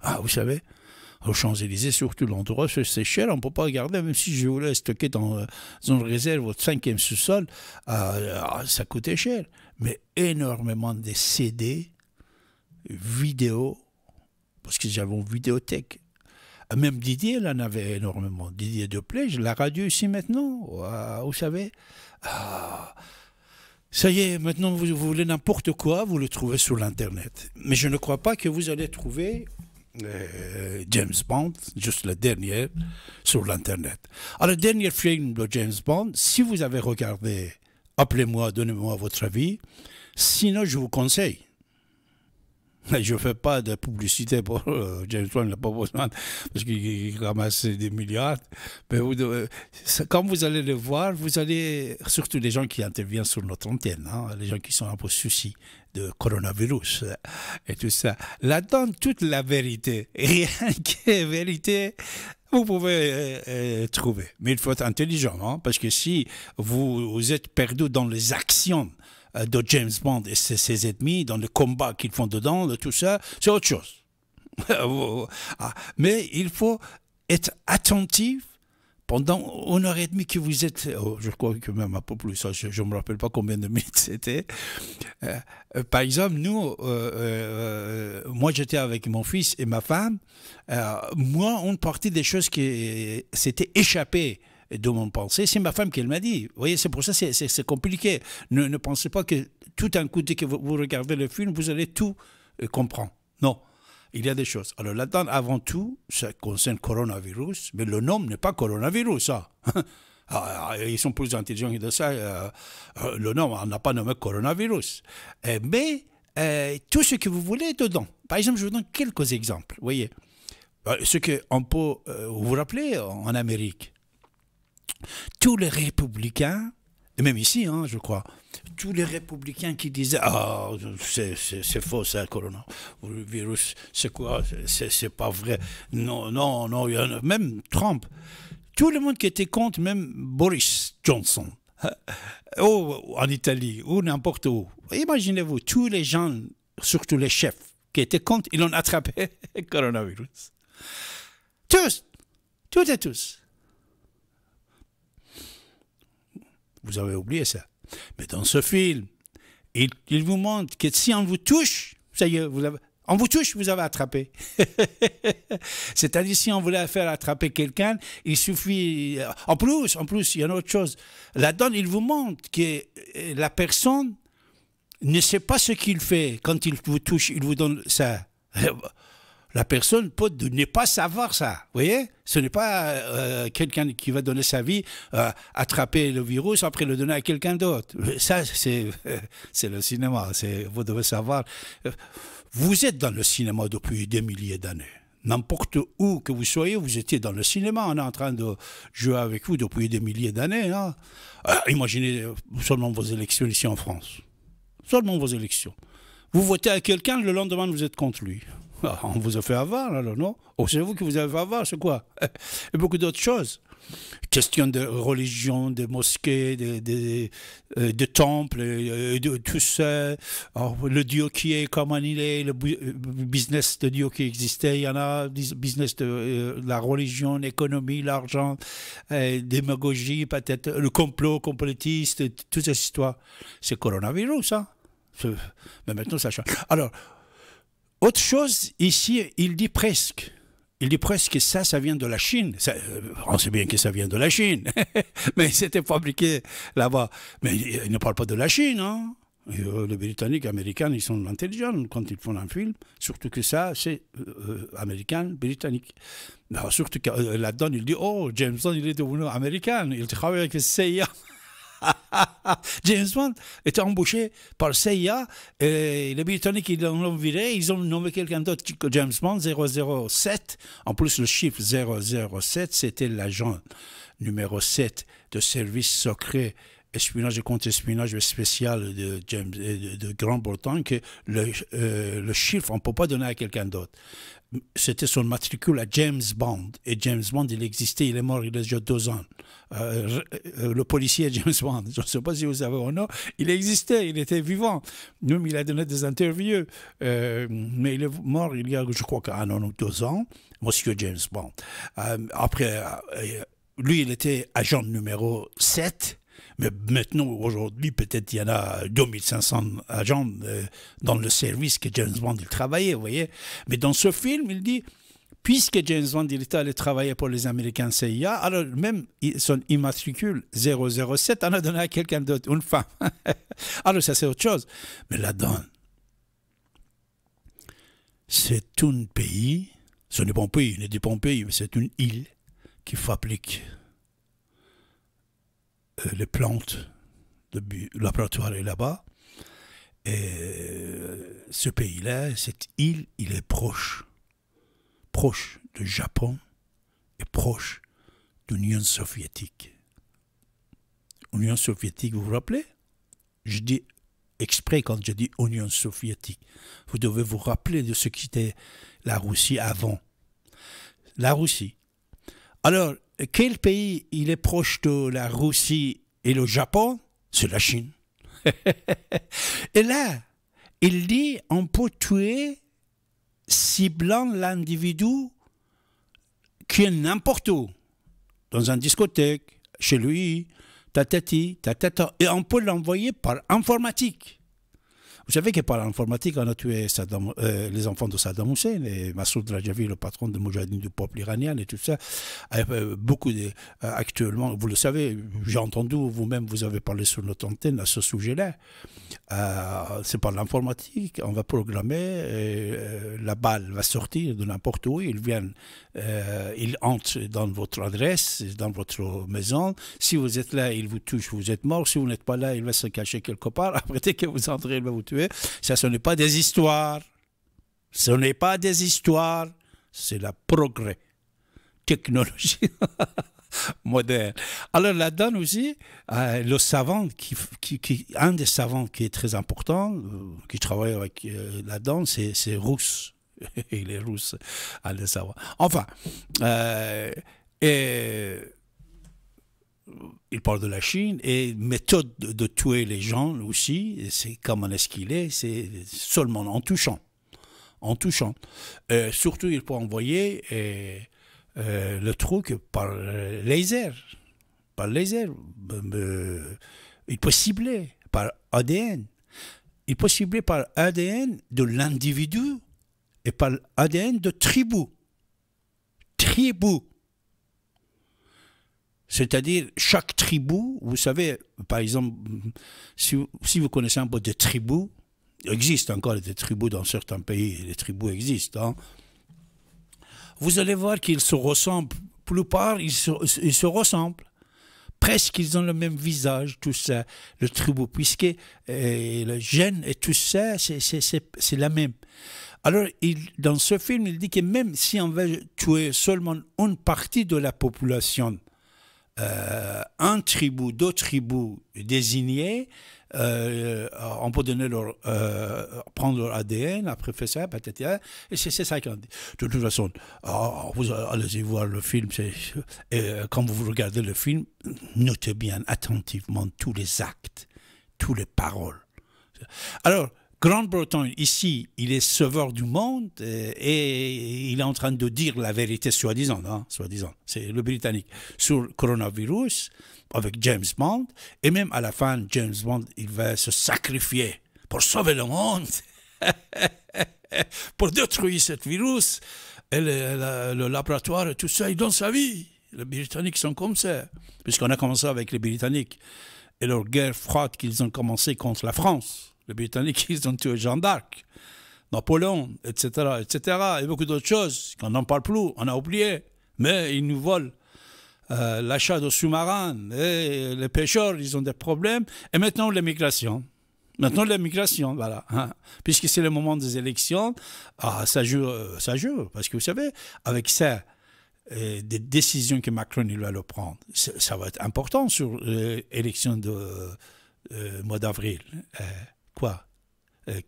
Ah, vous savez, aux Champs-Élysées, surtout l'endroit, c'est cher, on ne peut pas regarder, même si je voulais stocker dans, une euh, réserve au cinquième sous-sol, euh, ah, ça coûtait cher. Mais énormément de CD, vidéo, parce que j'avais une vidéothèque. Euh, même Didier, il en avait énormément. Didier Deplay, la radio ici maintenant, vous savez. Ah, ça y est, maintenant vous, voulez n'importe quoi, vous le trouvez sur l'Internet. Mais je ne crois pas que vous allez trouver euh, James Bond, juste la dernière, sur l'Internet. Alors, le dernier film de James Bond, si vous avez regardé, appelez-moi, donnez-moi votre avis. Sinon, je vous conseille je ne fais pas de publicité pour euh, James Bond, le besoin, parce qu'il ramasse des milliards. Mais vous quand vous allez le voir, vous allez, surtout les gens qui interviennent sur notre antenne, hein, les gens qui sont un peu soucis de coronavirus euh, et tout ça, là donne toute la vérité. Rien que vérité, vous pouvez euh, trouver. Mais il faut être intelligent, hein, parce que si vous êtes perdu dans les actions, euh, de James Bond et ses, ennemis, dans le combat qu'ils font dedans, tout ça, c'est autre chose. Ah. Mais il faut être attentif pendant une heure et demie que vous êtes, oh, je crois que même un peu plus, je ne me rappelle pas combien de minutes c'était. Euh, euh, par exemple, nous, moi j'étais avec mon fils et ma femme. moi, on portait des choses qui s'étaient échappées de mon pensée. C'est ma femme qui m'a dit. Vous voyez, c'est pour ça que c'est compliqué. Ne, ne, pensez pas que tout un coup, dès que vous, regardez le film, vous allez tout euh, comprendre. Non. Il y a des choses. Alors là-dedans, avant tout, ça concerne coronavirus, mais le nom n'est pas coronavirus, ça. Ah, ah, ah, ils sont plus intelligents que ça. Euh, euh, le nom, on n'a pas nommé coronavirus. Eh, mais tout ce que vous voulez dedans. Par exemple, je vous donne quelques exemples. Vous Voyez, ce que peut, vous rappeler en Amérique, tous les républicains, et même ici, hein, je crois, tous les républicains qui disaient Ah, c'est faux, c'est un coronavirus, c'est quoi, c'est pas vrai. Non, non, non, il y en a, même Trump, tout le monde qui était contre, même Boris Johnson, ou hein, en Italie, ou n'importe où. Imaginez-vous, tous les gens, surtout les chefs qui étaient contre, ils ont attrapé le coronavirus. Tous, toutes et tous. Vous avez oublié ça. Mais dans ce film, il, vous montre que si on vous touche, ça y est, vous avez, on vous touche, vous avez attrapé. C'est-à-dire, si on voulait faire attraper quelqu'un, il suffit. Euh, en plus, en plus, il y a une autre chose. Là-dedans, il vous montre que euh, la personne ne sait pas ce qu'il fait quand il vous touche, il vous donne ça. la personne peut ne pas savoir ça. Vous voyez Ce n'est pas euh, quelqu'un qui va donner sa vie, euh, attraper le virus, après le donner à quelqu'un d'autre. Ça, c'est le cinéma. Vous devez savoir. Euh, vous êtes dans le cinéma depuis des milliers d'années. N'importe où que vous soyez, vous étiez dans le cinéma. On est en train de jouer avec vous depuis des milliers d'années. Hein. imaginez seulement vos élections ici en France. Seulement vos élections. Vous votez à quelqu'un, le lendemain, vous êtes contre lui. Ah, on vous a fait avoir, alors, non oh, C'est vous qui vous avez fait avoir, c'est quoi Et beaucoup d'autres choses. Question de religion, de mosquées, de, euh, temples, euh, de, tout ça. Oh, le Dieu qui est, comment il est, le euh, business de Dieu qui existait, il y en a, business de la religion, l'économie, l'argent, démagogie, peut-être, le complot complotiste, toutes ces histoires. C'est coronavirus, ça. Hein mais maintenant, ça change. Alors, autre chose, ici, il dit presque. Il dit presque que ça, ça vient de la Chine. Euh, on sait bien que ça vient de la Chine, mais c'était fabriqué là-bas. Mais il ne parle pas de la Chine, hein euh, les Britanniques, Américains, ils sont intelligents quand ils font un film, surtout que ça, c'est euh, américain, britannique. Bah, surtout que là-dedans, il dit Oh, Jameson, il est devenu américain, il travaille avec CIA. James Bond était embauché par CIA et les Britanniques ils l'ont viré, ils ont nommé quelqu'un d'autre que James Bond 007. En plus, le chiffre 007, c'était l'agent numéro 7 de service secret espionnage et contre-espionnage spécial de, James, euh, de, de que euh, le, chiffre, on ne peut pas donner à quelqu'un d'autre. C'était son matricule à James Bond. Et James Bond, il existait, il est mort il y a déjà deux ans. Euh, le policier James Bond, je ne sais pas si vous savez ou non, il existait, il était vivant. Nous, il a donné des interviews, mais il est mort il y a, je crois, un an ou deux ans, Monsieur James Bond. après, lui, il était agent numéro 7 mais maintenant, aujourd'hui, peut-être il y en a 2500 agents euh, dans le service que James Bond il travaillait, vous voyez. Mais dans ce film, il dit, puisque James Bond il allé travailler pour les Américains CIA, alors même son immatricule 007 en a donné à quelqu'un d'autre, une femme. alors ça c'est autre chose. Mais la donne, c'est un pays, ce n'est pas un pays, il n'est pas un pays, mais c'est une île qui fabrique euh, les plantes, de laboratoire est là-bas. Et euh, ce pays-là, cette île, il est proche, proche de Japon et proche de l'Union soviétique. Union soviétique, vous vous rappelez Je dis exprès quand je dis Union soviétique. Vous devez vous rappeler de ce qu'était la Russie avant. La Russie. Alors, quel pays il est proche de la Russie et le Japon C'est la Chine. et là, il dit on peut tuer ciblant l'individu qui est n'importe où, dans une discothèque, chez lui, ta tata, et on peut l'envoyer par informatique. Vous savez que par l'informatique, on a tué Saddam, euh, les enfants de Saddam Hussein, et Massoud Rajavi, le patron de Mujahideen du peuple iranien, et tout ça. Euh, euh, beaucoup de, actuellement, vous le savez, j'ai entendu, vous-même, vous avez parlé sur notre antenne à ce sujet-là. c'est par l'informatique, on va programmer, la balle va sortir de n'importe où, ils viennent, ils entrent dans votre adresse, dans votre maison. Si vous êtes là, ils vous touche, vous êtes mort. Si vous n'êtes pas là, il va se cacher quelque part. Après, dès que vous entrez, il va vous toucher. Ça, ce n'est pas des histoires. Ce n'est pas des histoires. C'est la progrès. Technologie moderne. Alors, là-dedans aussi, euh, le savant, qui, qui, un des savants qui est très important, euh, qui travaille avec la euh, là-dedans, c'est Rousse. Il est Rousse, à le savoir. Enfin, et il parle de la Chine et méthode de, tuer les gens aussi, c'est comme est-ce qu'il est, c'est seulement en touchant. En touchant. Euh, surtout, il peut envoyer euh, euh, le truc par laser. Par laser. Il peut cibler par ADN. Il peut cibler par ADN de l'individu et par ADN de tribu. Tribu. C'est-à-dire, chaque tribu, vous savez, par exemple, si, vous connaissez un peu des tribus, il existe encore des tribus dans certains pays, les tribus existent, hein. vous allez voir qu'ils se ressemblent. la plupart, ils se, ressemblent presque ils ont le même visage, tout ça, le tribu, puisque eh, le gène et tout ça, c'est la même. Alors, il, dans ce film, il dit que même si on veut tuer seulement une partie de la population, euh, un tribu, deux tribus désignés, euh, on peut donner leur, euh, prendre leur ADN, après faire ça, etc. Et c'est ça qu'on dit. De toute façon, oh, vous allez voir le film. Et quand vous regardez le film, notez bien attentivement tous les actes, toutes les paroles. Alors, Grande-Bretagne, ici, il est sauveur du monde euh, et il est en train de dire la vérité, soi-disant, hein, soi-disant, c'est le Britannique, sur le coronavirus avec James Bond. Et même à la fin, James Bond, il va se sacrifier pour sauver le monde, pour détruire ce virus et le, laboratoire et tout ça. Il donne sa vie. Les Britanniques sont comme ça, puisqu'on a commencé avec les Britanniques et leur guerre froide qu'ils ont commencé contre la France ils ont tué Jean d'Arc, Napoléon, etc., etc. Et beaucoup d'autres choses qu'on n'en parle plus, on a oublié. Mais ils nous volent euh, l'achat de sous-marins. les pêcheurs, ils ont des problèmes. Et maintenant, l'immigration. Maintenant, l'immigration, voilà. Hein. Puisque c'est le moment des élections, ah, ça joue, euh, ça joue. Parce que vous savez, avec ça, euh, des décisions que Macron il va le prendre, ça, va être important sur l'élection de mois d'avril. Hein quoi, euh,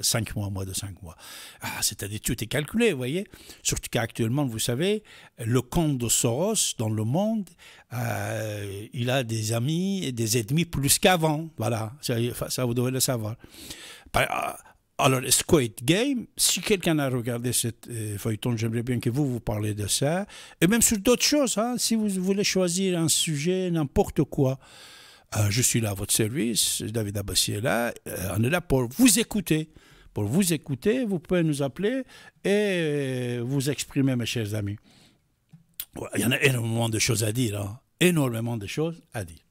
cinq mois, moins de cinq mois. Ah, c'est-à-dire, tout est calculé, vous voyez. Surtout qu'actuellement, vous savez, le compte de Soros dans le monde, euh, il a des amis et des ennemis plus qu'avant. Voilà, ça, vous devez le savoir. Euh, alors, Squid Game, si quelqu'un a regardé cette feuilleton, j'aimerais bien que vous vous parliez de ça. Et même sur d'autres choses, hein, si vous voulez choisir un sujet, n'importe quoi. Euh, je suis là à votre service, David Abassi est là, euh, on est là pour vous écouter. Pour vous écouter, vous pouvez nous appeler et vous exprimer, mes chers amis. il y en a énormément de choses à dire, hein. énormément de choses à dire.